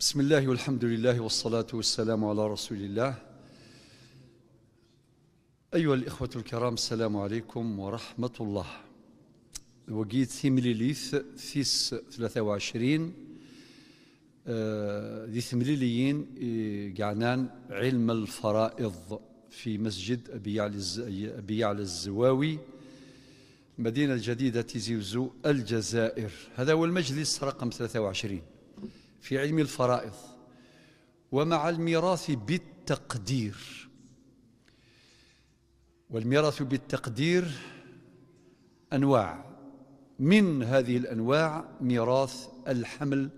بسم الله والحمد لله والصلاة والسلام على رسول الله أيها الإخوة الكرام السلام عليكم ورحمة الله في مليليث ثيس 23 آه ذي ثمليليين قعنان علم الفرائض في مسجد أبي يعلى الزواوي مدينة الجديدة تيزيوزو الجزائر هذا هو المجلس رقم 23 في علم الفرائض ومع الميراث بالتقدير والميراث بالتقدير انواع من هذه الانواع ميراث الحمل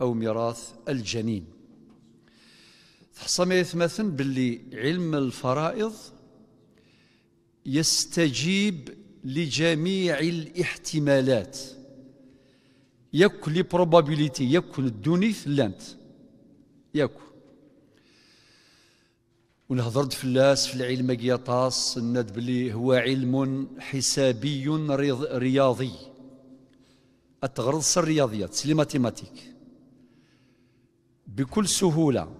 او ميراث الجنين ما مثلا باللي علم الفرائض يستجيب لجميع الاحتمالات ياك لي بروبابيليتي ياك الدونيث ثلانت ياك ونهضرت في الناس في العلم قيطاس الناد بلي هو علم حسابي رياضي اتغرس الرياضيات سلي ماتيماتيك بكل سهوله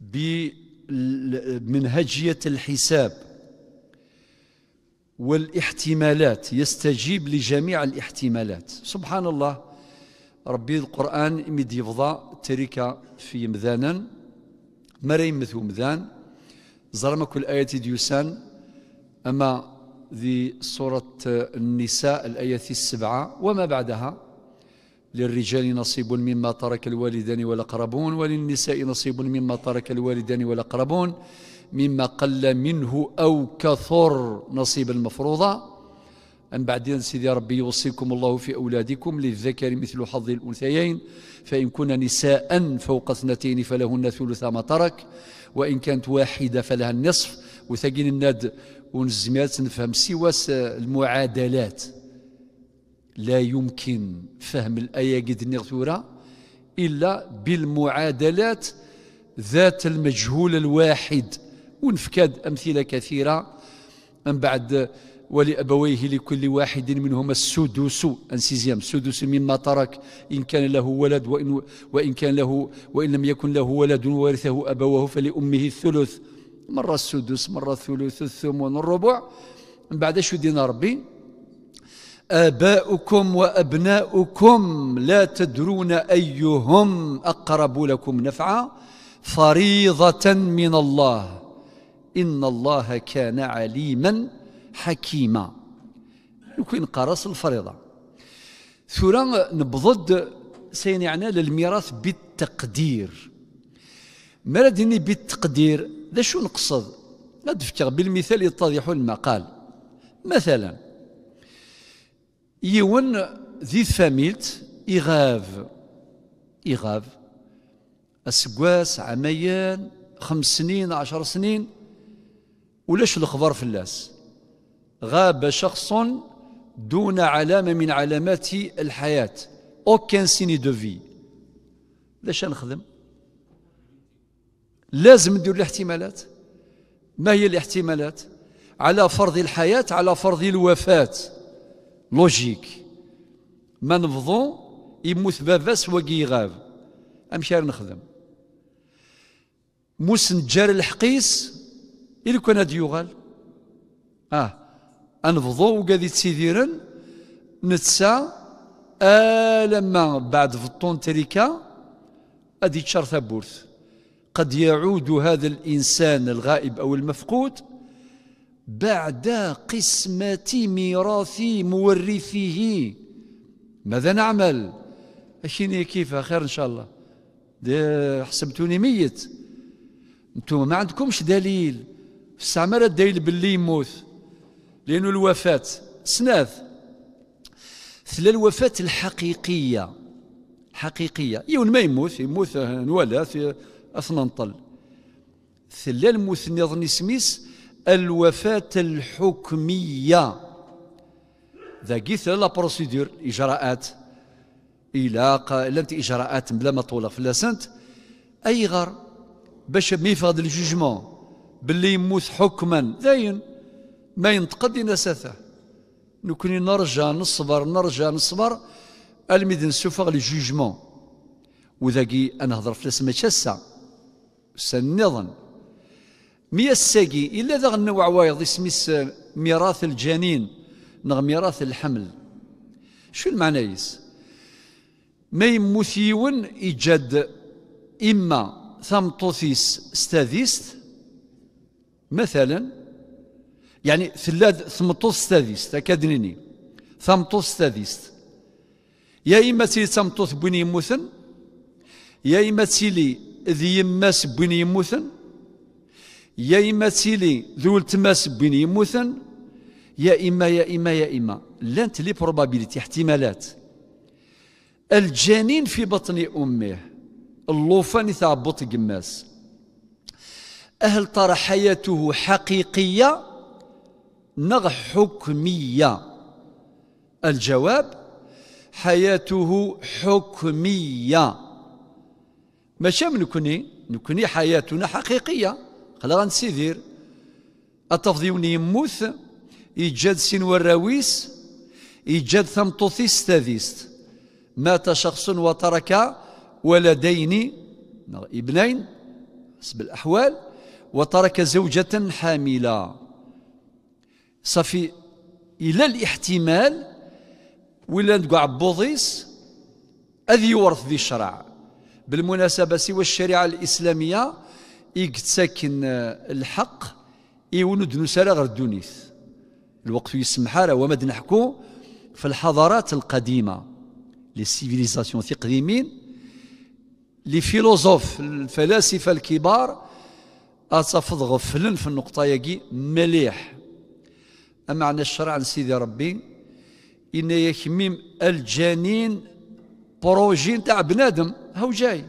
بمنهجيه الحساب والاحتمالات يستجيب لجميع الاحتمالات سبحان الله ربي القرآن مد يفضى تركة في مذانا مريم مثو مذان زرم كل آية ديوسان أما ذي سورة النساء الآية السبعة وما بعدها للرجال نصيب مما ترك الوالدان والأقربون وللنساء نصيب مما ترك الوالدان والأقربون مما قل منه أو كثر نصيب المفروضة أن بعدين سيدي ربي يوصيكم الله في أولادكم للذكر مثل حظ الأنثيين فإن كن نساء فوق اثنتين فلهن ثلث ما ترك وإن كانت واحدة فلها النصف وثقين الناد ونزميات نفهم سوى المعادلات لا يمكن فهم الآية قد نغثورة إلا بالمعادلات ذات المجهول الواحد ونفكاد أمثلة كثيرة من بعد ولأبويه لكل واحد منهما السدس أن سيزيام السدس مما ترك إن كان له ولد وإن, وإن كان له وإن لم يكن له ولد وورثه أبوه فلأمه الثلث مرة السدس مرة الثلث الثمن الربع من بعد شو دينا ربي آباؤكم وأبناؤكم لا تدرون أيهم أقرب لكم نفعا فريضة من الله إن الله كان عليما حكيما وكين قرص الفريضة ثورا نبضد سين يعني للميراث بالتقدير لديني بالتقدير ذا شو نقصد تفكر بالمثال يتضح المقال مثلا يون ذي فاميلت إغاف إغاف أسقاس عميان خمس سنين عشر سنين ولاش الخبر في الناس غاب شخص دون علامة من علامات الحياة أوكان سيني دو في لاش نخدم لازم ندير الاحتمالات ما هي الاحتمالات على فرض الحياة على فرض الوفاة لوجيك ما نبضو يموت باباس وكي غاب امشي نخدم موسن جار الحقيس إلي كان هاد يغال آه أنفضو وقادي تسيديرن نتسا ألما بعد فطون تريكا أدي تشار بورث قد يعود هذا الإنسان الغائب أو المفقود بعد قسمة ميراث مورثه ماذا نعمل أشيني كيف خير إن شاء الله حسبتوني ميت انتم ما عندكمش دليل استعمر الدايل باللي يموت لأنه الوفاة سناث ثل الوفاة الحقيقية حقيقية يون ما يموت يموت آه، نوالا أثنان طل ثلا الموت نظني سميس الوفاة الحكمية ذا ذاكي لا بروسيدور إجراءات إلى لانت إجراءات بلا ما طول في لاسنت غر باش ميفاد الجوجمون باللي يموت حكما داين ما ينتقد ينسثه نكوني نرجى نصبر نرجى نصبر الميدن سوفاغ لي جوجمون وذاكي انا هضر في الاسم تشسا سنظن مي الساقي الا ذا النوع وايض اسميس ميراث الجنين نغ ميراث الحمل شو المعنى يس ما يموثيون إيجاد يجد اما ثمطوثيس ستاذيست مثلا يعني ثلاث ثمطوس ستاديست أكادنيني ثمطوس ستاديست يا إما تيلي ثمطوس بني موثن يا إما تيلي ذي يماس بني موثن يا إما تيلي ذو التماس بني موثن يا إما يا إما يا إما لانت لي بروبابيليتي احتمالات الجنين في بطن أمه اللوفان يتعبط قماس هل ترى حياته حقيقية نغ حكمية الجواب حياته حكمية ماشي من نكوني نكوني حياتنا حقيقية خلا غنسيدير التفضيون يموث إيجاد سين والراويس إيجاد ثمتوثي ستاذيست مات شخص وترك ولدين ابنين حسب الأحوال وترك زوجة حاملة صافي إلى الاحتمال ولا تقع بوضيس أذ يورث ذي الشرع بالمناسبة سوى الشريعة الإسلامية يقتسكن الحق يولد نسالة غير الدونيث الوقت يسمح راه وما نحكو في الحضارات القديمة لي سيفيليزاسيون تقديمين لي فيلوزوف الفلاسفة الكبار أصفض غفلن في النقطة يجي مليح أما عن الشرع عن سيدي ربي إن يكميم الجنين بروجين تاع بنادم هو جاي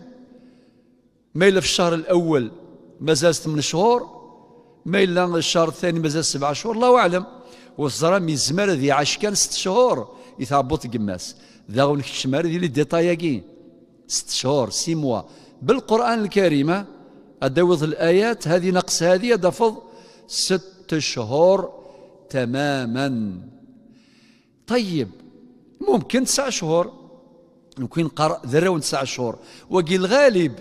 ما إلا في الشهر الأول مازال ثمان شهور ما إلا الشهر الثاني مازال سبعة شهور الله أعلم والزرا من زمان ذي عاش كان ست شهور يثابط قماس ذا غنكتشمار ذي لي ديتاياكي ست شهور سي موا بالقرآن الكريم أدوض الآيات هذه نقص هذه دفض ست شهور تماما طيب ممكن تسع شهور ممكن قرأ ذراون تسع شهور وقي الغالب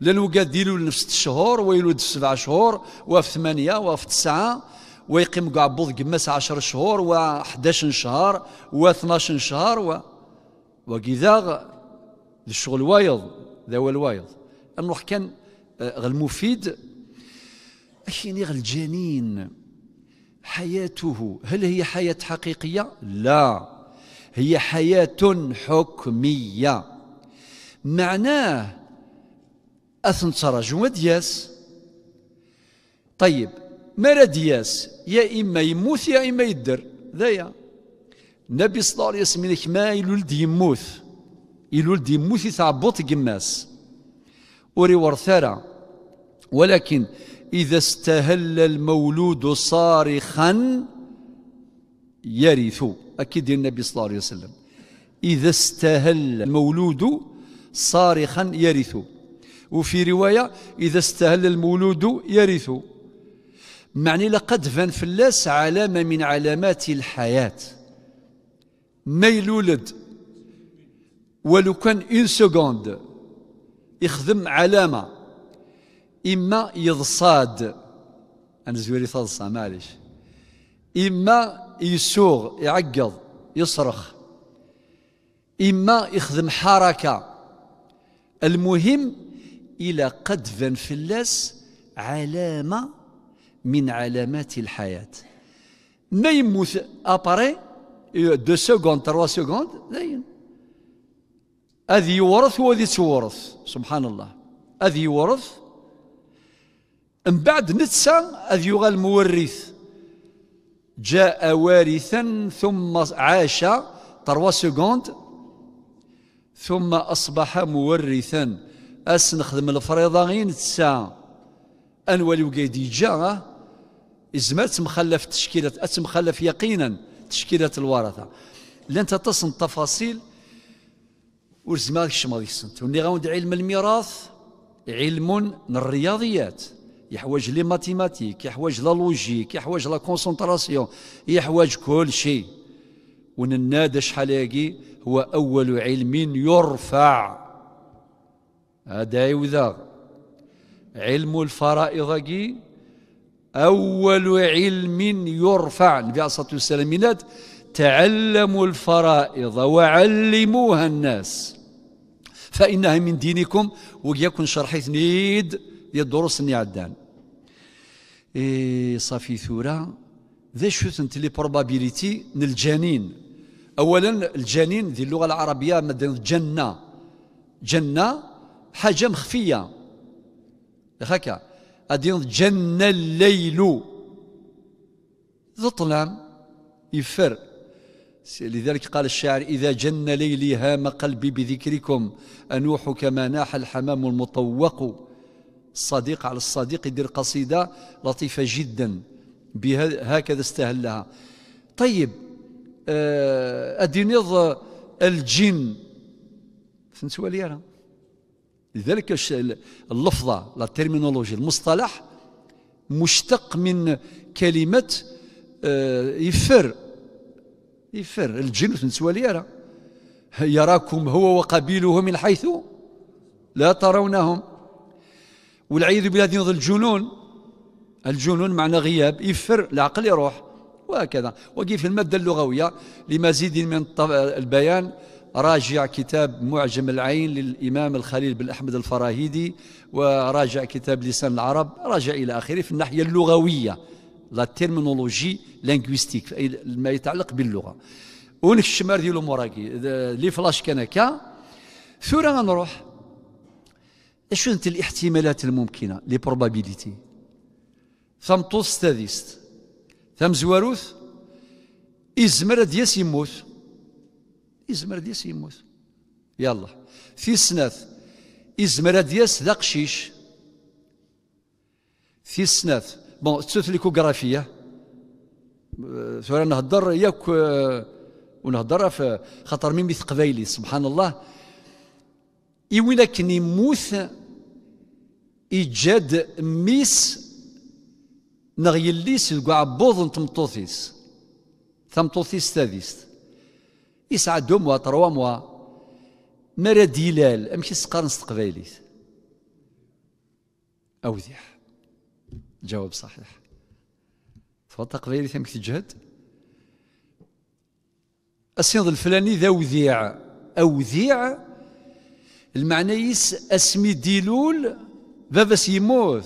لأنه قاديلو لنفس ست شهور ويلود في سبع شهور وفي ثمانية وفي تسعة ويقيم قعبوض قمس عشر شهور و11 شهر و12 شهر و وكذا الشغل وايض ذا هو الوايض انه كان آه، المفيد أشيني الجنين حياته هل هي حياة حقيقية؟ لا هي حياة حكمية معناه أثن ترجمة دياس طيب مالا دياس يا إما يموت يا إما يدر ذايا نبي صلى الله عليه وسلم ما يلولد يموت يلولد يموت يتعبط قماس وري ورثارة ولكن إذا استهل المولود صارخا يرث أكيد النبي صلى الله عليه وسلم إذا استهل المولود صارخا يرث وفي رواية إذا استهل المولود يرث معني لقد فان اللاس علامة من علامات الحياة ما يلولد ولو كان إن سكوند يخدم علامة إما يضصاد أنا زويري تضصى معليش إما يسوغ يعقض يصرخ إما يخدم حركة المهم إلى قد بان فلاس علامة من علامات الحياة ما يموت أباري دو سكوند تروا سكوند زين هذه يورث وهذه تورث سبحان الله هذه يورث من بعد نتسى أذ يغال مورث جاء وارثا ثم عاش تروا سكوند ثم أصبح مورثا أس نخدم الفريضة غير نتسى أنوالي وقيدي جا ازمات مخلف تشكيلة مخلف يقينا تشكيلة الورثة لأن تصن تفاصيل ورزما شما ديك سنت وني غاوند علم الميراث علم الرياضيات يحوج لي ماتيماتيك يحوج لا لوجيك يحوج لا كونسونطراسيون يحوج كل شيء وننادى شحال هاكي هو اول علم يرفع هذا وذا علم الفرائض كي اول علم يرفع النبي عليه الصلاه والسلام تعلموا الفرائض وعلموها الناس فانها من دينكم ويكون شرحت نيد ديال الدروس اللي عدان اي صافي ثورا ذا سنت لي بروبابيليتي من الجنين اولا الجنين ذي اللغه العربيه مدن جنه جنه حاجه مخفيه هكا غادي جن الليل ظلام يفر لذلك قال الشاعر إذا جن ليلي هام قلبي بذكركم أنوح كما ناح الحمام المطوق الصديق على الصديق يدير قصيدة لطيفة جدا هكذا استهلها طيب آه، أدينيض الجن فهمت والي لذلك اللفظة لا المصطلح مشتق من كلمة آه، يفر يفر الجن فهمت والي يراكم هو وقبيله من حيث لا ترونهم والعياذ بالله ينظر الجنون الجنون معنى غياب يفر العقل يروح وهكذا وكيف المادة اللغوية لمزيد من البيان راجع كتاب معجم العين للإمام الخليل بن أحمد الفراهيدي وراجع كتاب لسان العرب راجع إلى آخره في الناحية اللغوية لا تيرمينولوجي لينغويستيك ما يتعلق باللغة ونكشمر ديالو موراكي لي فلاش كان هكا ثورة غنروح اشو انت الاحتمالات الممكنه لي بروبابيليتي ثم طوس تاديست ثم زواروث ازمر دياس يموت ازمر دياس يموت يلا في سناث ازمر دياس ذا قشيش في سناث بون تسوت ليكوغرافيه ثورة نهضر ياك آه، ونهضر في خاطر ميميث قبايلي سبحان الله يولى كان يموت إيجاد ميس نغ يليس دق عبوض تمطوثيس تمطوثيس is يسعى دوم موا تروا موا ديلال امشي سقارن ستقبايليس تقبايليت اوضح جواب صحيح تفضل تقبايليس امك تجهد السينض الفلاني ذا وذيع اوذيع المعنى يس اسمي ديلول بابا يموت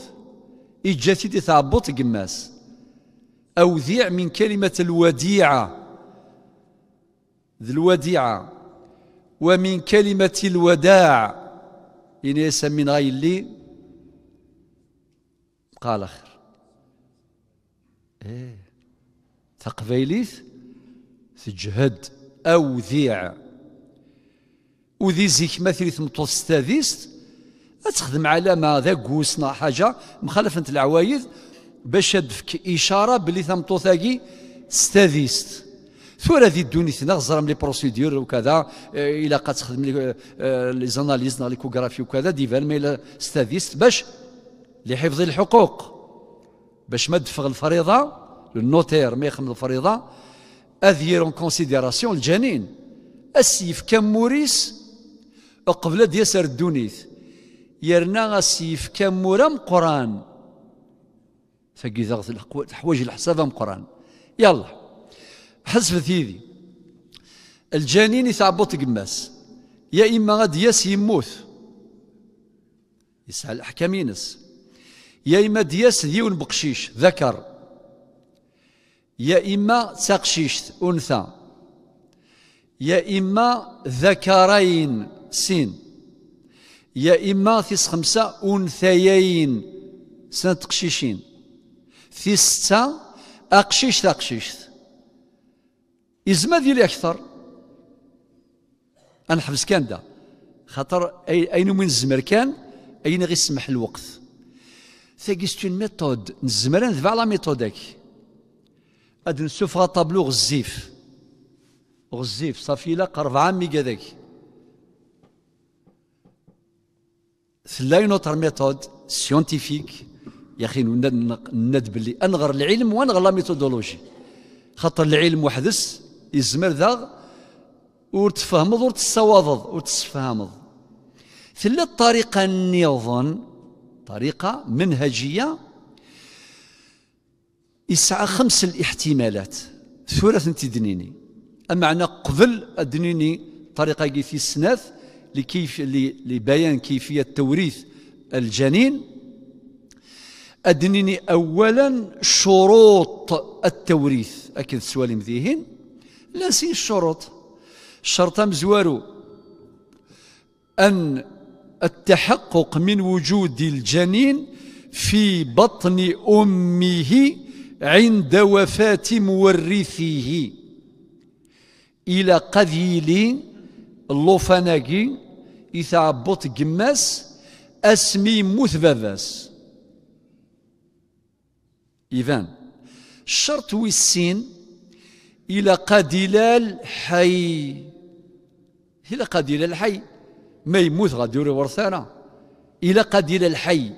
إجاتي دي تعبط قماس أوديع من كلمة الوديعة ذي الوديعة ومن كلمة الوداع إن من غير اللي قال خير إيه تقبيليث تجهد أوذيع وذي زيك ma tiri tmeṭṭut s tadist ad texdem alama d aggus neɣ ḥaǧa mxalafent leɛwayed bac ad tefk icara belli ثورة ذي الدوني ثنا زرم لي بروسيدور وكذا الى قد تخدم لي آه، زاناليز نغ ليكوغرافي وكذا ديفان ما الى ستاديست باش لحفظ الحقوق باش ما تدفغ الفريضه النوتير ما يخدم الفريضه اذير اون كونسيديراسيون الجنين السيف كموريس وقبل ad الدونيث يرنا سيف as yefka قران meqqran ذغت الحوايج الحساب leḥsaba قران يلا ḥesbet yidi الجنين يتعبط قماس يا إما غاد ياس يموت يسعى الأحكام ينس يا إما دياس ديون بقشيش ذكر يا إما تقشيش أنثى يا إما ذكرين سين يا إما ثيس خمسة أنثيين سنة قشيشين ثيس ستة أقشيش أقشيش قشيش إزما ديالي أكثر أنحبس كان دا خاطر أين من الزمر كان أين سمح الوقت ثاكيستون ميثود نزمر نتبع على ميثودك أد نسوف طابلو غزيف غزيف صافي لا قرب عامي كذاك ثلا اون اوتر ميثود سيونتيفيك يا اخي ند باللي انغر العلم وانغر لا ميثودولوجي خاطر العلم وحدس يزمر ذا وتفهمض تفهمض ور ثلا الطريقه النيوظن طريقه منهجيه يسعى خمس الاحتمالات ثلاث انت دنيني أما أنا قبل أدنيني طريقة في السناث لكيف لبيان كيفية توريث الجنين أدنيني أولا شروط التوريث أكن سوالي مذيهن لاسين الشروط الشرطة مزوارو أن التحقق من وجود الجنين في بطن أمه عند وفاة مورثه إلى قذيلين اللوفاناكي يتعبط جماس اسمي موث باباس إذن الشرط والسين إلى قديلال حي إلى قديلال حي ما يموت غادي يوري ورثانا إلى قديلال حي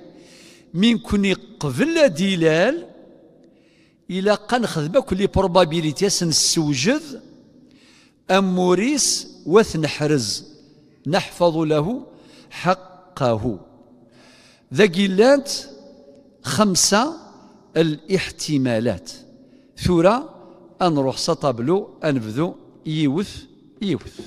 من كوني قبل دلال إلى قنخذ باك لي بروبابيليتي سنسوجد أموريس وثنحرز نحفظ له حقه ذا قلانت خمسة الاحتمالات ثورة أنروح سطابلو أنبذو يوث يوث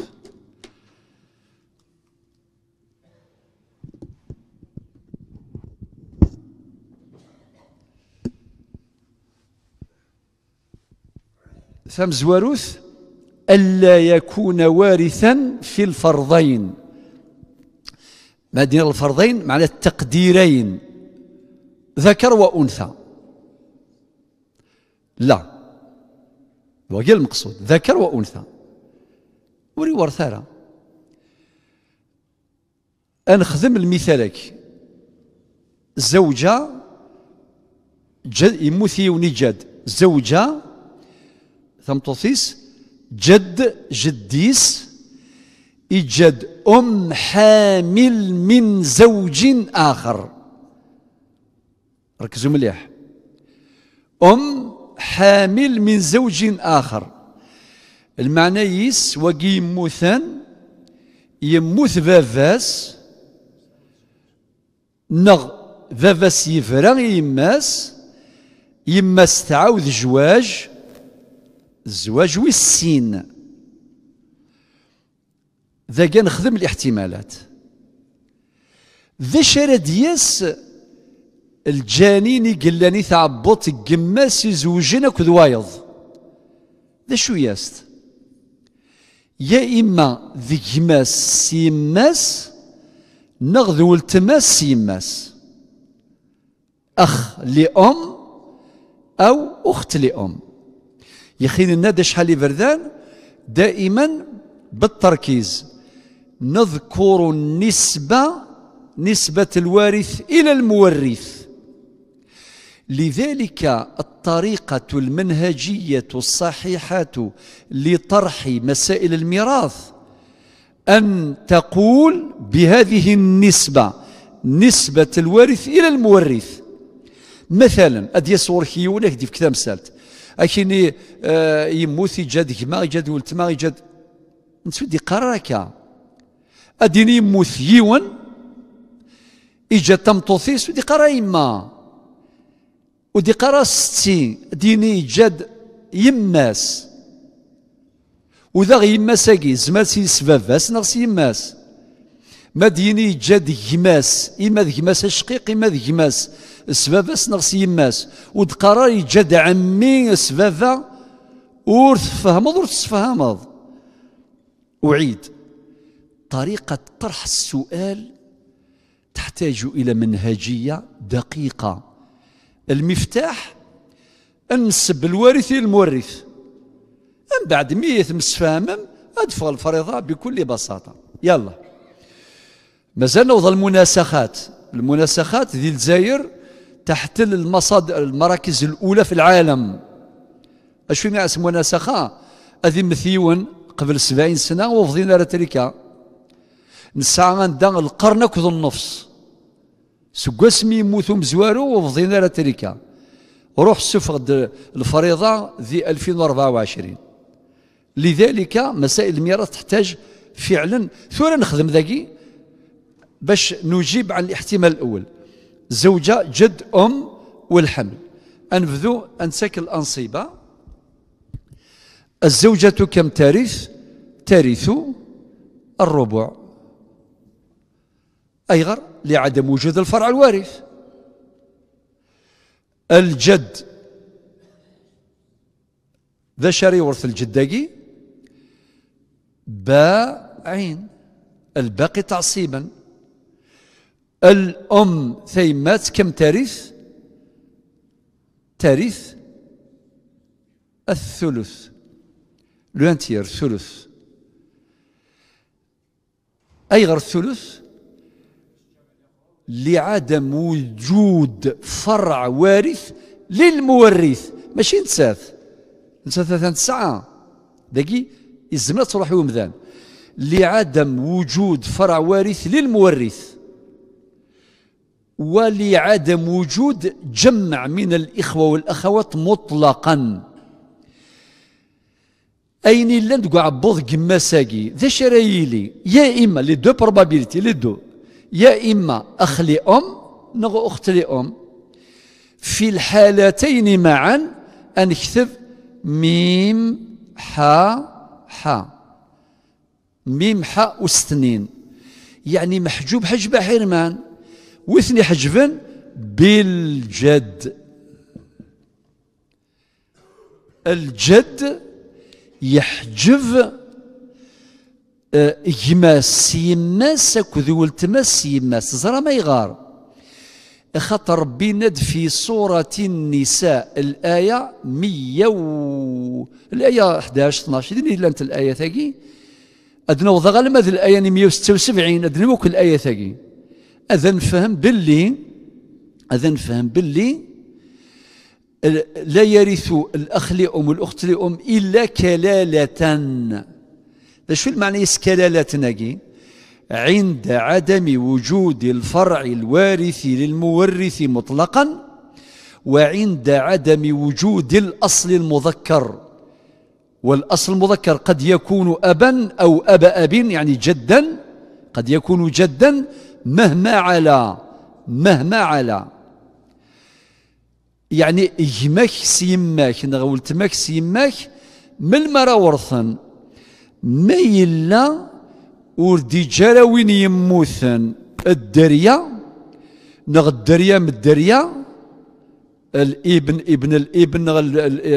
ثم زواروث ألا يكون وارثا في الفرضين ما دين الفرضين معنى التقديرين ذكر وأنثى لا وهي المقصود ذكر وأنثى وري ورثارة أنخدم المثالك زوجة جد يموثي ونجد زوجة ثم جد جديس إيجاد أم حامل من زوج آخر ركزوا مليح أم حامل من زوج آخر المعنى يس وقي يموثن يموث بافاس نغ بافاس يفرغ يماس يماس تعاود جواج الزواج والسن ذا كان نخدم الاحتمالات ذا شارة دياس الجانين يقلاني تعبط قماس يزوجنا كذ وايض ذا شو ياست يا اما ذي قماس سيماس نغذو التماس سيماس اخ لام او اخت لام يخين النادى شحال فردان دائما بالتركيز نذكر النسبة نسبة الوارث إلى المورث لذلك الطريقة المنهجية الصحيحة لطرح مسائل الميراث أن تقول بهذه النسبة نسبة الوارث إلى المورث مثلا أدي صور كيونك دي في كتاب سالت اكيني آه، يموت يجاد كما يجاد ولتما يجاد نسودي قرار هكا اديني يموت يون اجا تمطوثيس ودي قرا يما ودي قرا ستي ديني جاد يماس وذا ساقي يماس سي زماسي سباباس نغس يماس ما ديني جاد يماس إما ذي يماس الشقيق إما ذي يماس سبابا نغس يماس ود قرار يجاد عمي سبابا ورث فهمض ورث فهمض أعيد طريقة طرح السؤال تحتاج إلى منهجية دقيقة المفتاح أنسب الوارث المورث من بعد مية مسفاهم أدفع الفريضة بكل بساطة يلا مازال نوضع المناسخات المناسخات ذي الجزائر تحتل المصادر المراكز الأولى في العالم اش ما اسمونا سخا هذه مثيون قبل 70 سنة وفضينا رتريكا نسعى ندان القرن كذ النفس سقسمي موثو مزوارو وفضينا رتريكا روح سفغد الفريضة ذي 2024 لذلك مسائل الميراث تحتاج فعلا ثورة نخدم ذاكي باش نجيب عن الاحتمال الأول زوجة جد أم والحمل أنفذوا أنسك الانصيبه الزوجة كم ترث ترث الربع أيغر لعدم وجود الفرع الوارث الجد ذا شري ورث الجداقي باعين الباقي تعصيبا الأم ثيمات كم ترث ترث الثلث لونتير ثلث أي غير الثلث لعدم وجود فرع وارث للمورث ماشي نساث نساث ثلاثة ساعة دقي إزمنا تروحي ومذان لعدم وجود فرع وارث للمورث ولعدم وجود جمع من الإخوة والأخوات مطلقا أين لن تقع عبوض جماساقي ذا شرايلي يا إما لي دو بروبابيليتي لي دو يا إما أخ لأم نغ أخت لأم في الحالتين معا أنكتب ميم حا حا ميم حا وستنين يعني محجوب حجب حرمان وثني حجبا بالجد الجد يحجب يماس آه، يماس كذو التماس يماس زرا ما يغار خاطر بند في سورة النساء الآية 100 و... الآية 11 12 إذن إلا أنت الآية ثاقي أدنى وضغل ماذا الآية 176 أدنى وكل الآية ثاقي اذا نفهم باللي اذا نفهم باللي لا يرث الاخ لام والاخت لام الا كلاله شو المعنى كلاله ناقي عند عدم وجود الفرع الوارث للمورث مطلقا وعند عدم وجود الاصل المذكر والاصل المذكر قد يكون ابا او اب اب يعني جدا قد يكون جدا مهما على مهما على يعني يماك سيماك نغولتماك سيماك من مرا ورثن ما يلا وردي جراوين يموثن الدريا نغ الدريا من الدريا الابن ابن الابن نغ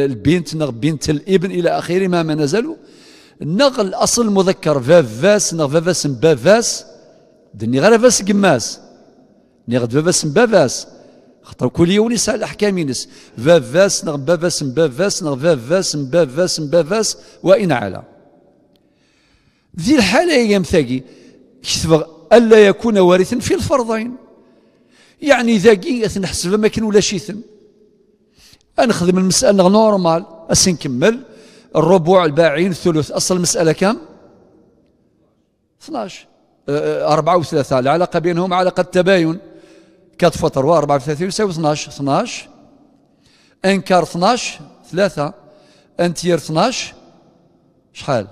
البنت نغ بنت الابن الى اخره ما ما نزلوا نغ الاصل مذكر فافاس نغ فافاس بافاس دني غير فاس قماس نغد باباس باباس خطر كل يوم يسال الاحكام ينس فاس نغ باباس باباس نغ فاس باباس باباس وان على ذي الحاله يا مثاقي كتبغ الا يكون وارثا في الفرضين يعني ذاكي نحسب ما كان ولا شيثن نخدم المساله نورمال اس نكمل الربع الباعين الثلث اصل المساله كام 12 أه، أربعة وثلاثة العلاقة بينهم علاقة تباين كات فطر وأربعة وثلاثة يساوي 12 12 انكار 12 ثلاثة انتير 12 شحال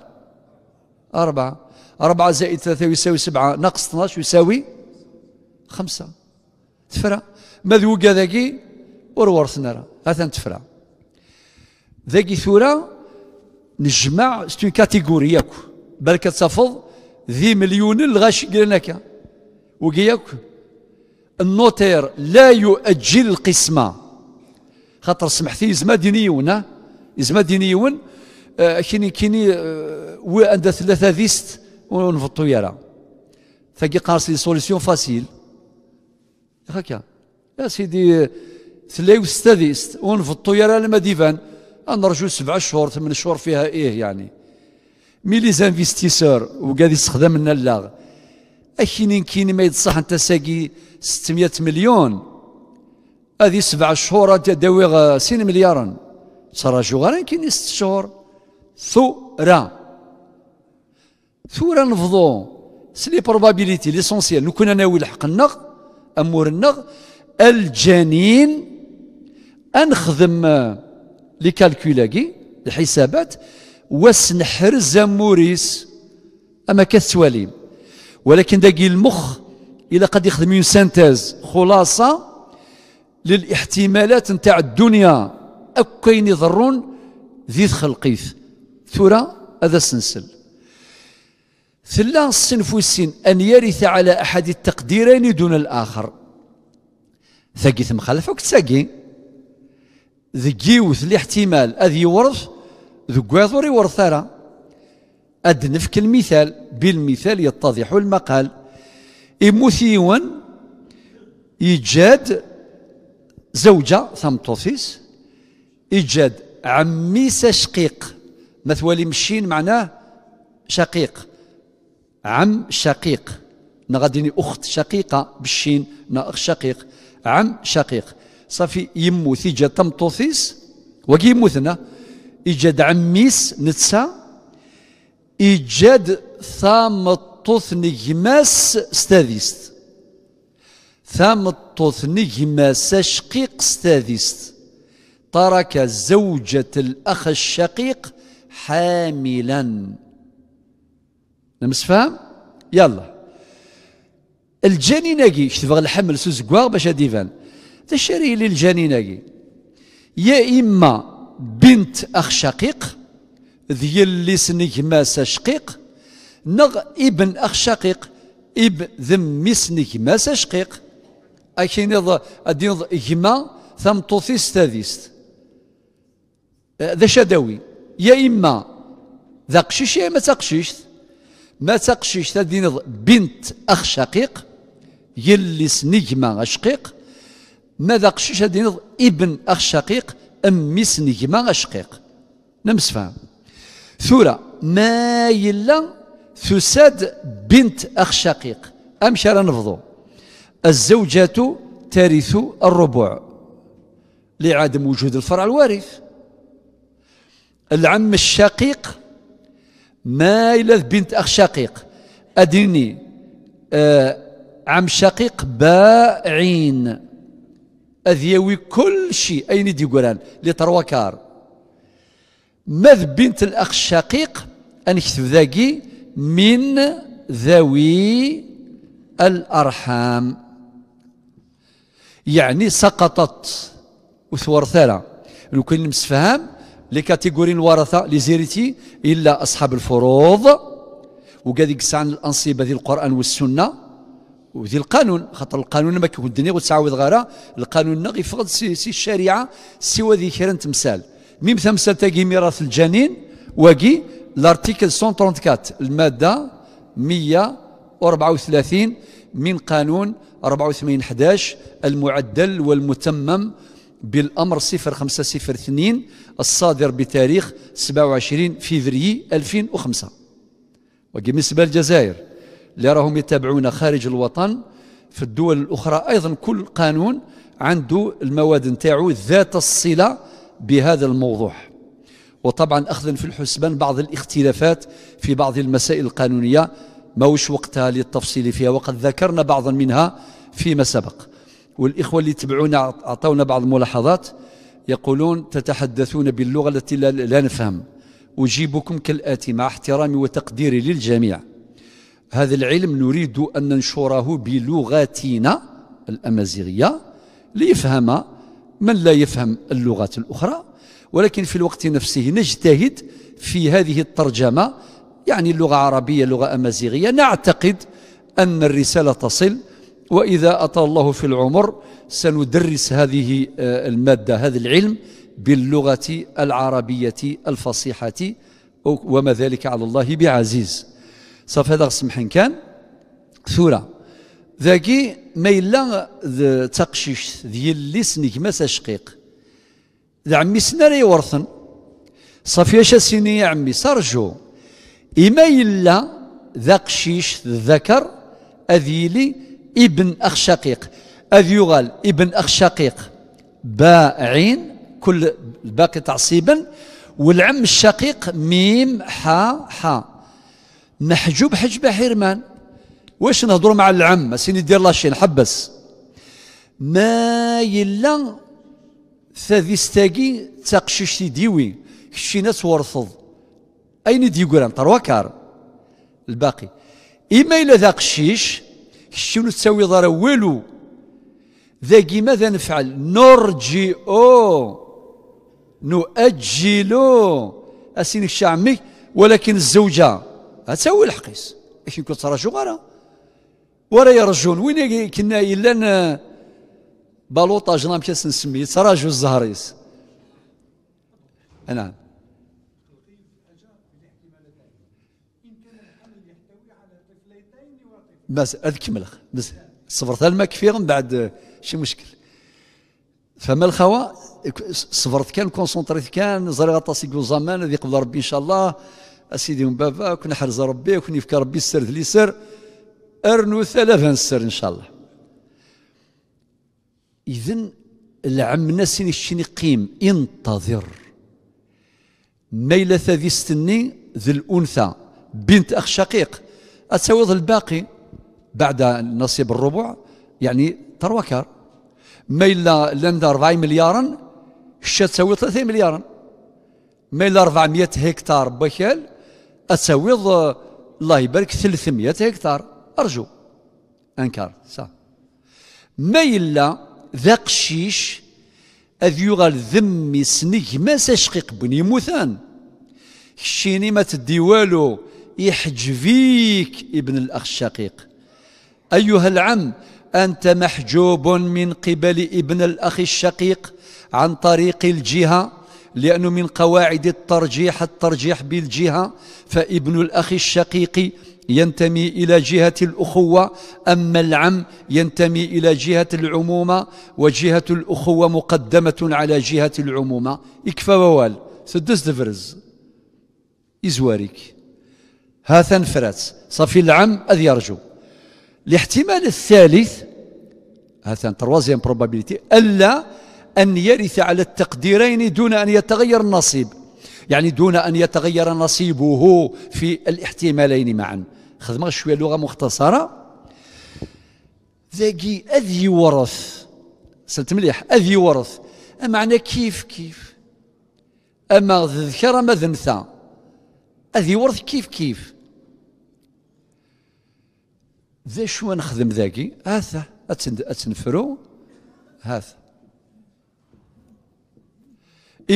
أربعة أربعة زائد ثلاثة يساوي سبعة ناقص 12 يساوي خمسة تفرع مذوق ذاكي ورورث نرى هذا تفرع ذاكي ثورة نجمع ستو كاتيجوري ياكو بل كتصفض ذي مليون الغاش قرنك وقياك النوتير لا يؤجل القسمة خاطر سمحتي زما دينيون زما دينيون آه، كيني كيني آه وعند ثلاثة ذيست ونفطو يرى ثقي قارس لي سوليسيون فاسيل هكا يا سيدي ثلاثة وستة ذيست ونفطو يرى لما ديفان نرجو سبعة شهور ثمان شهور فيها ايه يعني مي لي زانفيستيسور وقاد يستخدم لنا اللاغ اكينين كيني ما يتصح انت ساقي 600 مليون هذه سبع شهور داويغ سين مليار صراجو غير كيني ست شهور ثورة ثورة نفضو سلي بروبابيليتي ليسونسيال نكون انا الحق النغ امور النغ الجنين انخدم لي كالكولاكي الحسابات وسنحر زموريس اما كتوالي ولكن داقي المخ الى قد يخدم اون سانتاز خلاصه للاحتمالات نتاع الدنيا اكاين يضرون ذي خلقيث ثورة هذا سنسل ثلا الصنف والسن أن يرث على أحد التقديرين دون الآخر ثقيث مخلف وكتساقي ذقيوث الاحتمال أذ يورث ذو ور ورثارة أد نفك المثال بالمثال يتضح المقال إموثيون إيجاد زوجة ثمطوثيس إيجاد عميس شقيق مثوالي مشين معناه شقيق عم شقيق غاديني أخت شقيقة بالشين نا أخ شقيق عم شقيق صافي يموثي جا تمطوثيس وكي يموثنا إيجاد عميس نتسا إيجاد ثامطوث نجماس ستاديست ثامطوث نجماس شقيق ستاديست ترك زوجة الأخ الشقيق حاملا فهم؟ يلا الجنيناكي شتبغى الحمل سوزكواغ باش اديفان تشري للجاني الجنيناكي يا إما بنت أخ شقيق ذي اللي سنه ماسا شقيق نغ ابن أخ شقيق اب ذم سنه ماسا شقيق أكين يض أدين إجما ثمطوثيس تاديست ذا شدوي يا إما ذا قشيش يا ما تقشيشت ما تقشيشت أدين بنت أخ شقيق يلي سنجما شقيق ما ذا قشيش أدين ابن أخ شقيق أميس نجمة أشقيق فهم ثورة ما يلا ثساد بنت أخ شقيق أمشي راه نفضو الزوجة ترث الربع لعدم وجود الفرع الوارث العم الشقيق ما إلا بنت أخ شقيق أديني آه عم شقيق باعين أذيوي كل شيء أين دي قران لتروكار ماذ بنت الأخ الشقيق أنكتب ذاقي من ذوي الأرحام يعني سقطت وثورثالا لو كان مسفهام لي الورثه لي زيريتي الا اصحاب الفروض وقاد يقسى عن ذي القران والسنه وذي القانون خاطر القانون ما كيكون الدنيا وتعاود غاره القانون غيفقد سي, سي الشريعه سوى ذكرا تمثال ميم تمثال تاقي ميراث الجنين وكي لارتيكل 134 الماده 134 من قانون 84 11 المعدل والمتمم بالامر 0502 الصادر بتاريخ 27 فيفري 2005 وبالنسبه للجزائر اللي راهم يتابعونا خارج الوطن في الدول الأخرى أيضا كل قانون عنده المواد نتاعو ذات الصلة بهذا الموضوع وطبعا أخذا في الحسبان بعض الاختلافات في بعض المسائل القانونية ماهوش وقتها للتفصيل فيها وقد ذكرنا بعضا منها فيما سبق والإخوة اللي تبعونا أعطونا بعض الملاحظات يقولون تتحدثون باللغة التي لا نفهم أجيبكم كالآتي مع احترامي وتقديري للجميع هذا العلم نريد أن ننشره بلغتنا الأمازيغية ليفهم من لا يفهم اللغات الأخرى ولكن في الوقت نفسه نجتهد في هذه الترجمة يعني اللغة عربية لغة أمازيغية نعتقد أن الرسالة تصل وإذا أطى الله في العمر سندرس هذه آه، المادة هذا العلم باللغة العربية الفصيحة وما ذلك على الله بعزيز صافي هذا سمحن كان ثورة ذاكي ما يلا تقشيش ديال سنك ما الشقيق ذا عمي سنا راه يورثن صافي اش سيني يا عمي سرجو إما يلا ذا قشيش الذكر أذيلي ابن أخ شقيق أذ يغال ابن أخ شقيق باعين كل الباقي تعصيبا والعم الشقيق ميم حا حا محجوب حجبه حرمان واش نهضروا مع العم سين يدير لاشي نحبس ما يلا ستاقي تاقشيش ديوي كشي ناس ورفض اين قران طروكار الباقي اما الى ذا قشيش كشي نتساوي ضرا والو ذاكي ماذا نفعل نرجي او نؤجلو اسين الشعمي ولكن الزوجه تساوي الحقيس كي كنت راجو غارة ولا يرجون وين كنا إلا جنام كيس نسميه تراجو الزهريس نعم بس اذكمل بس صبرت ما كفير من بعد شي مشكل فما الخوا صبرت كان كونسونتريت كان زري غطاسي زمان ذي قبل ربي ان شاء الله اسيدي من بابا كون حرز ربي وكون يفكر ربي السر لي سر ارنو ثلاثه السر ان شاء الله اذن العم ناسين الشني قيم انتظر نيلة ذي ستني ذي الأنثى بنت أخ شقيق أتسوض الباقي بعد نصيب الربع يعني تروكر ما إلا لندا 4 مليار الشا تساوي مليار ما إلا 400 هكتار بخيل أتساويض الله يبارك 300 هكتار أرجو أنكار صح ما إلا ذا قشيش أذ يغال ذمي سنيك ما ساشقيق بني موثان شيني ما تدي والو يحجفيك ابن الأخ الشقيق أيها العم أنت محجوب من قبل ابن الأخ الشقيق عن طريق الجهة لأنه من قواعد الترجيح الترجيح بالجهة فابن الأخ الشقيق ينتمي إلى جهة الأخوة أما العم ينتمي إلى جهة العمومة وجهة الأخوة مقدمة على جهة العمومة إكفى ووال سدس دفرز يزواريك هاثا فرات صافي العم أذ يرجو الاحتمال الثالث هاثا تروازيام بروبابيليتي ألا أن يرث على التقديرين دون أن يتغير النصيب يعني دون أن يتغير نصيبه في الاحتمالين معا خدمة شوية لغة مختصرة ذاكي أذي ورث سلت مليح أذي ورث أما كيف كيف أما ذكر ما ذنثى أذي ورث كيف كيف ذا شو نخدم ذاكي هاثا أتنفرو هاثا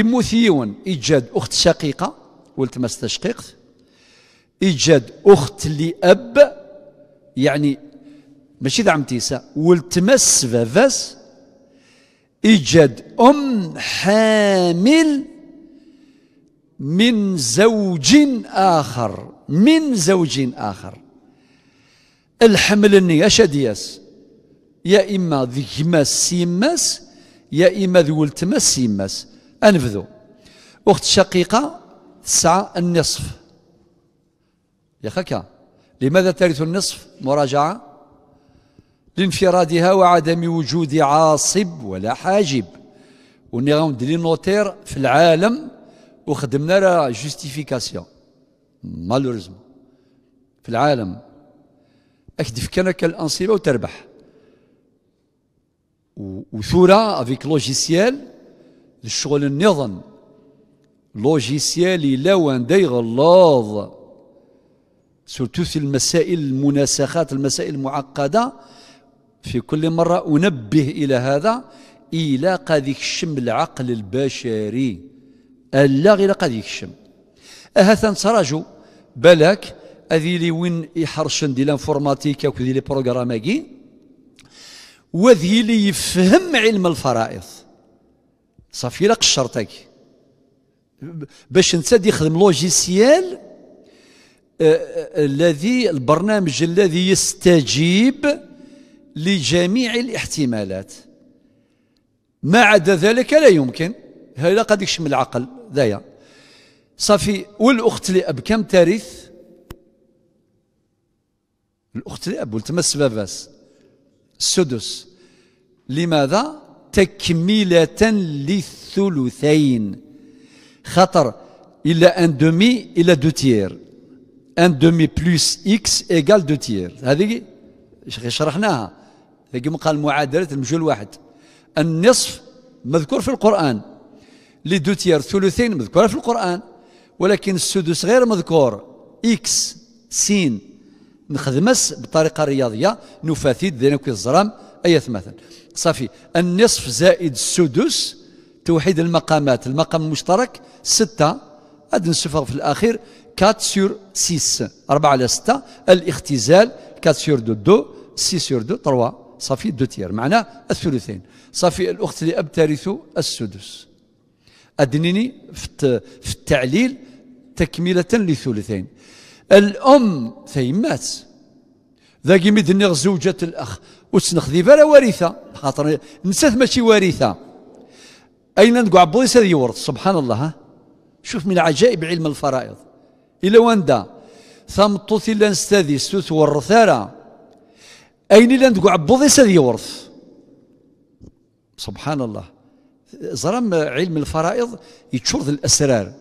إموثيون إيجاد أخت شقيقة ما تشقيقت إيجاد أخت لأب يعني ماشي ذا ولت ما السفافاس إيجاد أم حامل من زوج آخر من زوج آخر الحمل النية شادياس يا إما ذي ماس سيماس يا إما ذي ما سيماس أنفذوا أخت الشقيقة تسعة النصف يا خكا لماذا ترث النصف مراجعة لانفرادها وعدم وجود عاصب ولا حاجب وني غندير نوتير في العالم وخدمنا راه جوستيفيكاسيون مالوريزمون في العالم اكدف كانك الانصبه وتربح وثوره افيك لوجيسيال الشغل النظام لوجيسيالي لوان دايغ يغلاظ سورتو في المسائل المناسخات المسائل المعقده في كل مره انبه الى هذا الى قد يكشم العقل البشري الا غير قد يكشم اها تنسرجو بالك هذه لي وين يحرشن دي لانفورماتيك وكذي لي بروغراماكي وذي لي يفهم علم الفرائض صافي لك الشرط باش انت يخدم لوجيسيال آه، آه، الذي البرنامج الذي يستجيب لجميع الاحتمالات ما عدا ذلك لا يمكن هذا قد يشمل العقل ذايا صافي والاخت لاب كم ترث الاخت لاب ولتما السباباس السدس لماذا تكملة للثلثين خطر إلى أن دومي إلى دو تير أن دومي بلوس إكس إيكال دو تير هذه شرحناها كما قال معادلة المجهول واحد النصف مذكور في القرآن لي دو تير ثلثين مذكورة في القرآن ولكن السدس غير مذكور إكس سين نخدمس بطريقة رياضية نفاثيد ذنك الزرام أي مثلا صافي النصف زائد السدس توحيد المقامات المقام المشترك ستة هذا نصفر في الأخير 4 سور 6 4 على 6 الاختزال 4 سور 2 دو 6 سور 2 3 صافي دو تير معناه الثلثين صافي الأخت اللي أبترث السدس أدنيني في التعليل تكملة لثلثين الأم ثيمات ذاك مدني زوجة الأخ وتسنخذي على وارثه خاطر نسات ماشي وارثه اين نقع عبوديس هذا يورث سبحان الله ها شوف من عجائب علم الفرائض الى واندا طوثي لا نستاذي ستوث ورثارا اين الا نقع عبوديس هذا يورث سبحان الله زرم علم الفرائض يتشرذ الاسرار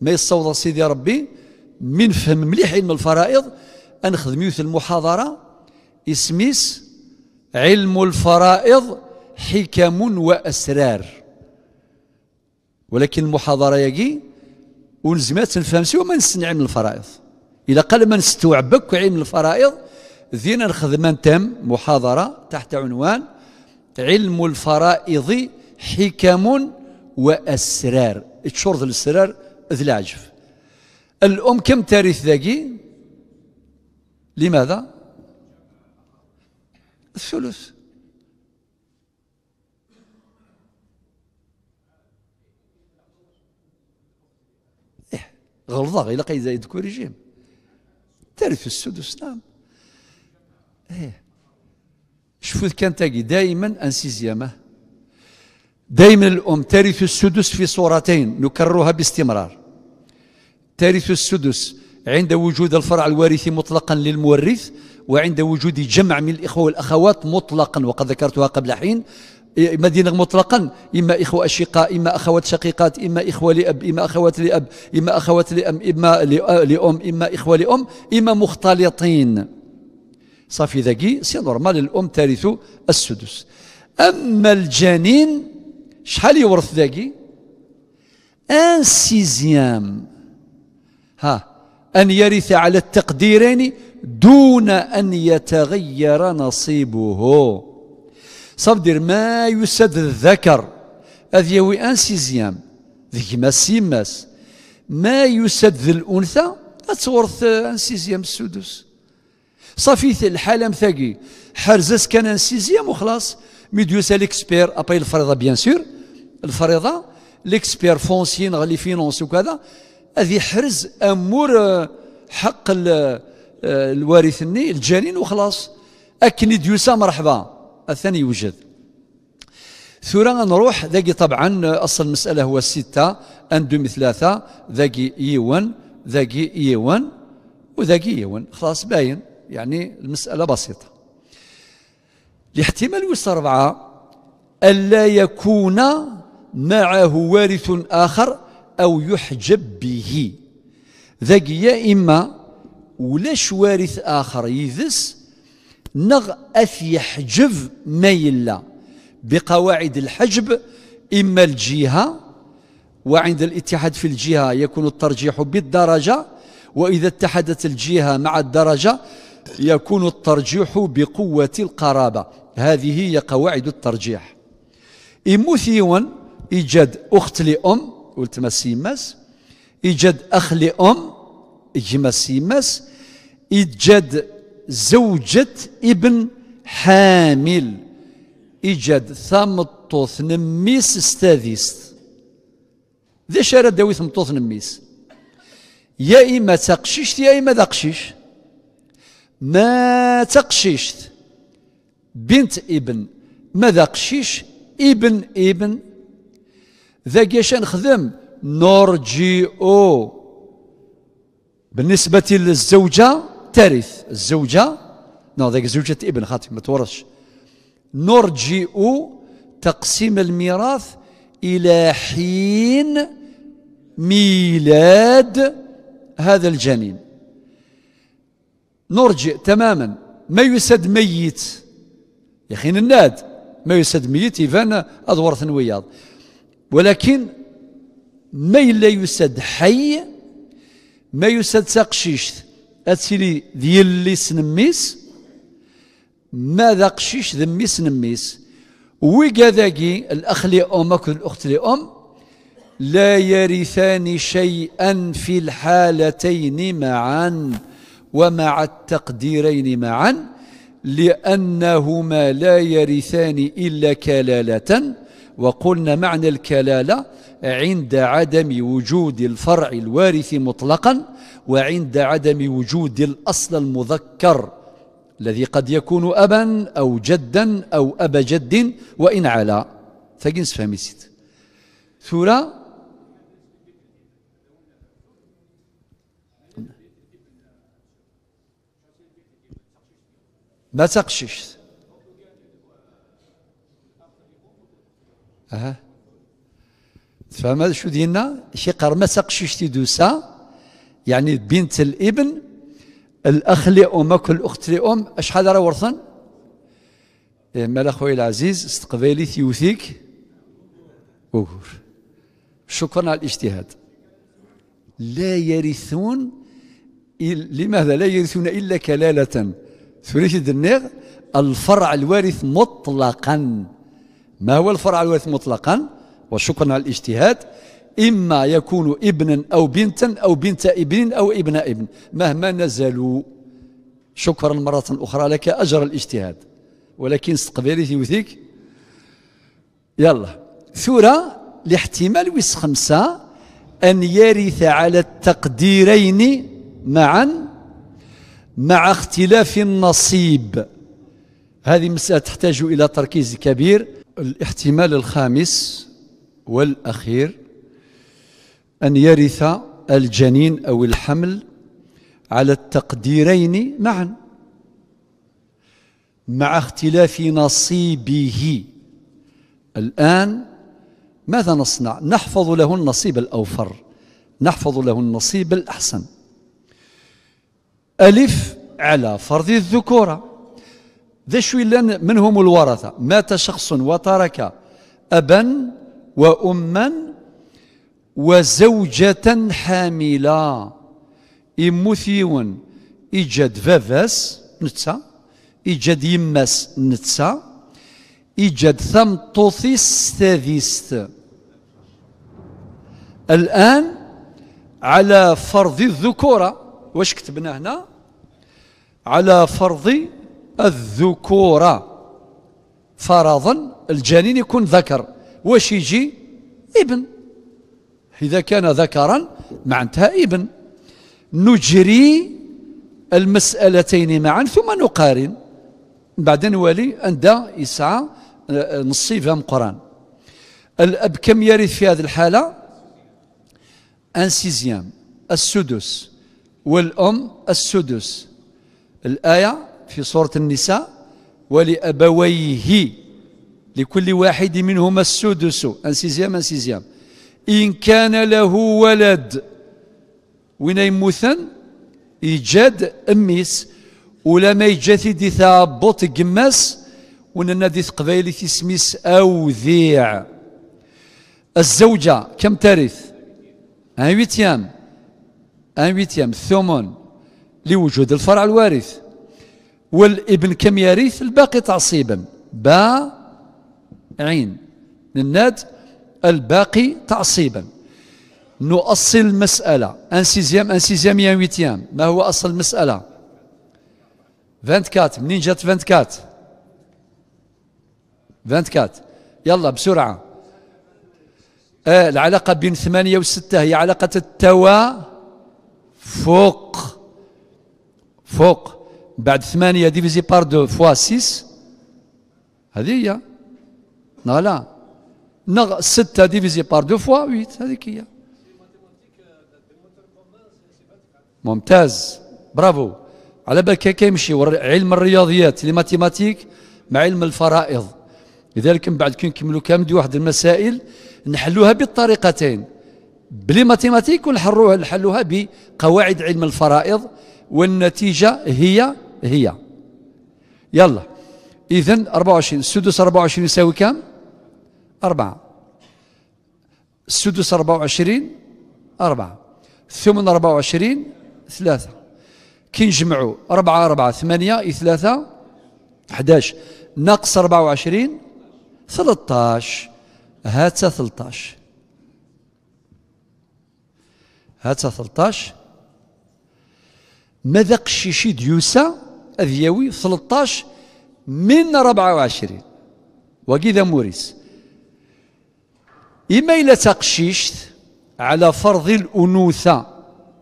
ما يصوض سيدي ربي من فهم مليح علم الفرائض انخذ ميوث المحاضره اسميس علم الفرائض حكم وأسرار ولكن المحاضرة يجي ولزمات نفهم سوى ما نسن علم الفرائض إلى قال ما نستوعبك علم الفرائض ذينا نخدم تم محاضرة تحت عنوان علم الفرائض حكم وأسرار تشرد الأسرار ذي العجف الأم كم تاريخ ذاكي لماذا الثلث إيه غلظة غير لقي زايد كوريجيم تعرف السدس نعم إيه شفوت كان تاقي دائما أنسيزيامه دائما الأم ترث السدس في صورتين نكررها باستمرار ترث السدس عند وجود الفرع الوارثي مطلقا للمورث وعند وجود جمع من الإخوة والأخوات مطلقا وقد ذكرتها قبل حين مدينة مطلقا إما إخوة أشقاء إما أخوات شقيقات إما إخوة لأب إما أخوات لأب إما أخوات لأم إما لأم إما إخوة لأم إما مختلطين صافي ذكي سي نورمال الأم ترث السدس أما الجنين شحال يورث ذكي ان سيزيام ها أن يرث على التقديرين دون أن يتغير نصيبه صدر ما يسد الذكر أذي وأن ان سيزيام ذيك ما سيماس ما يسد الانثى أتورث ان سيزيام السدس صافي الحاله مثاقي حرزس كان ان سيزيام وخلاص ميديوسا ليكسبير أبي الفريضه بيان سور الفريضه ليكسبير فونسيين غالي فينونس وكذا هذه حرز امور آه، حق آه، الوارث الني الجنين وخلاص اكن ديوسا مرحبا الثاني يوجد ثورا نروح ذاكي طبعا آه، اصل المساله هو سته ان دومي ثلاثه ذاكي يوان ذاقي يوان وذاقي يوان خلاص باين يعني المساله بسيطه الاحتمال وسط اربعه الا يكون معه وارث اخر أو يحجب به ذاك يا إما ولاش وارث آخر يذس نغ أث يحجب ما يلا بقواعد الحجب إما الجهة وعند الاتحاد في الجهة يكون الترجيح بالدرجة وإذا اتحدت الجهة مع الدرجة يكون الترجيح بقوة القرابة هذه هي قواعد الترجيح إموثيون إيجاد أخت لأم ولتما سيماس إيجاد أخ لأم جما سيماس يجد زوجة ابن حامل إيجاد ثمطوث نميس استاذيست ذي شارة داوي ثمطوث نميس يا إما تقشيشت يا إما ذاقشيش ما تقشيشت بنت ابن ما ذاقشيش ابن ابن ذاك نخدم نرجئ بالنسبة للزوجة ترث الزوجة نو ذاك زوجة ابن خاطر ما تورثش نرجئ تقسيم الميراث إلى حين ميلاد هذا الجنين نرجع تماما ما يسد ميت يا أخي الناد ما يسد ميت يفان أدور ثنوياض ولكن ما لا يسد حي ما يسد ساقشيشت اتسيلي ديال اللي سنميس ماذا قشيش ذمي سنميس وكذاكي الاخ لام اكل الاخت لام لا يرثان شيئا في الحالتين معا ومع التقديرين معا لانهما لا يرثان الا كلاله وقلنا معنى الكلالة عند عدم وجود الفرع الوارث مطلقا وعند عدم وجود الأصل المذكر الذي قد يكون أبا أو جدا أو أبا جد وإن على فجنس فهمي سيت ثورة ما تقشش أه. تفهم هذا شو دينا شي قرمسة قشيش دوسا يعني بنت الابن الاخ لام اكل الاخت لام اشحال راه ورثن إيه، مال اخويا العزيز استقبالي ثيوثيك اوكور شكرا على الاجتهاد لا يرثون لماذا لا يرثون الا كلاله ثلاثي الدنيغ الفرع الوارث مطلقا ما هو الفرع الوارث مطلقا وشكرا على الاجتهاد إما يكون ابنا أو بنتا أو بنت ابن أو ابن ابن مهما نزلوا شكرا مرة أخرى لك أجر الاجتهاد ولكن استقبالي وثيك يلا ثورة لاحتمال ويس خمسة أن يرث على التقديرين معا مع اختلاف النصيب هذه مسألة تحتاج إلى تركيز كبير الاحتمال الخامس والأخير أن يرث الجنين أو الحمل على التقديرين معا مع اختلاف نصيبه الآن ماذا نصنع نحفظ له النصيب الأوفر نحفظ له النصيب الأحسن ألف على فرض الذكورة ذا لن منهم الورثة مات شخص وترك أبا وأما وزوجة حاملة إمثيون إجد فافاس نتسا إجد يماس نتسا إجاد ثمطوثيس ثاديست الآن على فرض الذكورة واش كتبنا هنا على فرض الذكورة فرضا الجنين يكون ذكر واش يجي ابن إذا كان ذكرا معناتها ابن نجري المسألتين معا ثم نقارن بعد نولي عند يسعى آه، نصي فهم قران الأب كم يرث في هذه الحالة ان سيزيام السدس والأم السدس الآية في سورة النساء ولأبويه لكل واحد منهما السدس ان سيزيام ان سيزيام إن كان له ولد وين يموثن يجاد أميس ولا ما يجاثي دي ثابط قماس وننا دي سميس أو ذيع الزوجة كم ترث ان ويتيام ان ويتيام الثمن لوجود الفرع الوارث والابن كم يرث الباقي تعصيبا با عين للناد الباقي تعصيبا نؤصل المسألة ان سيزيام ان سيزيام يان ويتيام ما هو أصل المسألة 24 منين جات 24 24 يلا بسرعة آه العلاقة بين ثمانية وستة هي علاقة التوافق فوق فوق بعد ثمانية ديفيزي بار دو فوا سيس هذه هي نغ لا نغ ستة ديفيزي بار دو فوا ويت هذيك هي ممتاز برافو على بالك كيمشي يمشي علم الرياضيات لي ماتيماتيك مع علم الفرائض لذلك من بعد كي نكملوا كامل واحد المسائل نحلوها بالطريقتين بلي ماتيماتيك ونحلوها بقواعد علم الفرائض والنتيجه هي هي يلا إذن 24 السدس 24 يساوي كم؟ أربعة السدس 24 أربعة الثمن 24 ثلاثة كي نجمعوا 4 4 8 3 11 ناقص 24 13 هات 13 هات 13 ماذا قشيشي ديوسا أذيوي 13 من 24 وكذا موريس إما إلا تقشيشت على فرض الأنوثة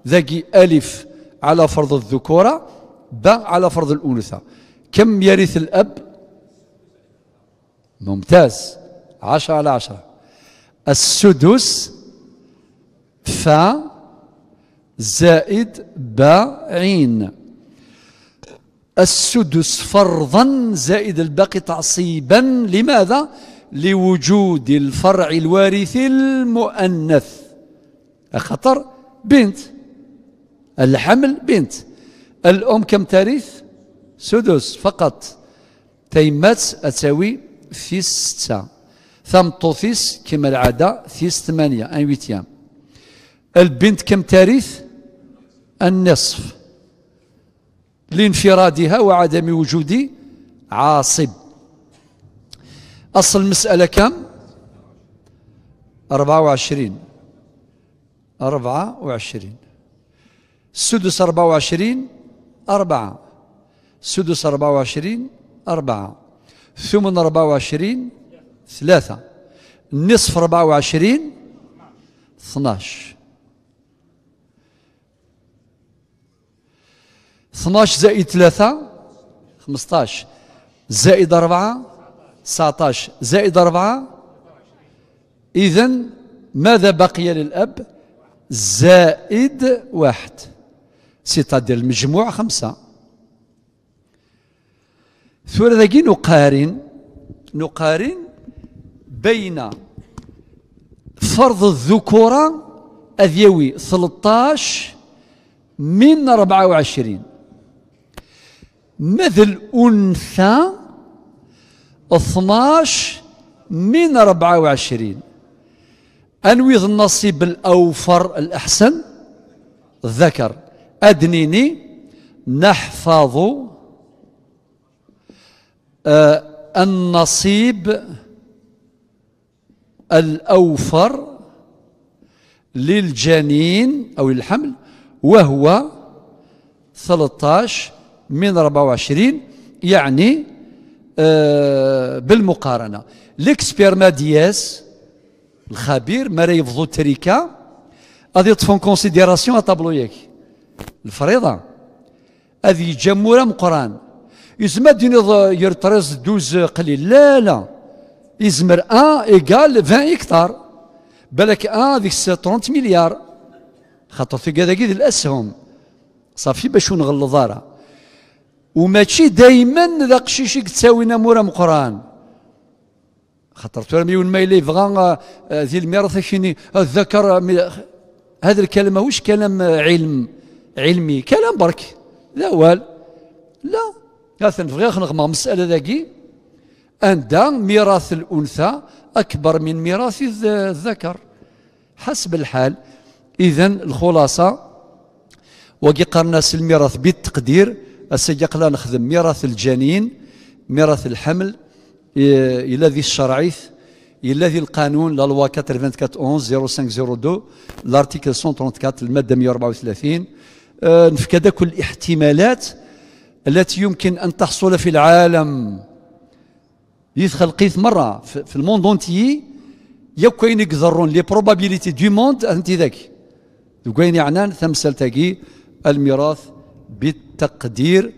ذاكي ألف على فرض الذكورة باء على فرض الأنوثة كم يرث الأب ممتاز عشرة على عشرة السدس فا زائد باعين السدس فرضا زائد الباقي تعصيبا لماذا لوجود الفرع الوارث المؤنث خطر بنت الحمل بنت الأم كم تاريخ سدس فقط تيمات أتساوي في ستة ثم طوثيس كما العادة في ثمانية أن ويتيام البنت كم تاريخ النصف لانفرادها وعدم وجود عاصب أصل المسألة كم؟ 24 24 السدس 24 أربعة السدس 24 أربعة الثمن 24 ثلاثة النصف 24 12 12 زائد 3 15 زائد 4 19 زائد 4 إذا ماذا بقي للأب زائد واحد سيتادير المجموع خمسة ثورة ذاكي نقارن نقارن بين فرض الذكورة أذيوي 13 من 24 مثل أنثى 12 من 24 أنوض النصيب الأوفر الأحسن ذكر أدنيني نحفظ آه، النصيب الأوفر للجنين أو للحمل وهو 13 من 24 يعني آه، بالمقارنة بالمقارنه ليكسبيرما دياس الخبير ما يفضو التركه غادي تفون كونسيديراسيون طابلو ياك الفريضه هذه جمورة مقران يزما دين يرترز دوز قليل لا لا يزمر ان ايكال 20 هكتار بالك ان ديك 30 مليار خاطر في كذا الاسهم صافي باش نغلظ راه وماشي دايما ذا قشيش يتساوينا مورا مقران خاطر تو ميون ما يلي فغان آه، ذي الميراث كيني آه، الذكر آه، هذا الكلام ماهوش كلام علم علمي كلام برك لا وال لا ياثن فغير خنغما مسألة ذاكي أندا ميراث الأنثى أكبر من ميراث الذكر حسب الحال إذا الخلاصة وكي قرنا الميراث بالتقدير السيق لا نخدم ميراث الجنين ميراث الحمل إيه، الى ذي الشرعيث الى ذي القانون لا لوا 9411 لارتيكل 134 الماده 134 آه، نفكد كل الاحتمالات التي يمكن ان تحصل في العالم يدخل قيث مره في الموند اونتيي يا كاين يقدرون لي بروبابيليتي دو موند انت ذاك كاين يعنان ثم تاكي الميراث بيت تقدير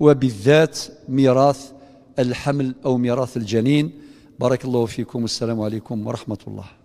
وبالذات ميراث الحمل أو ميراث الجنين بارك الله فيكم والسلام عليكم ورحمة الله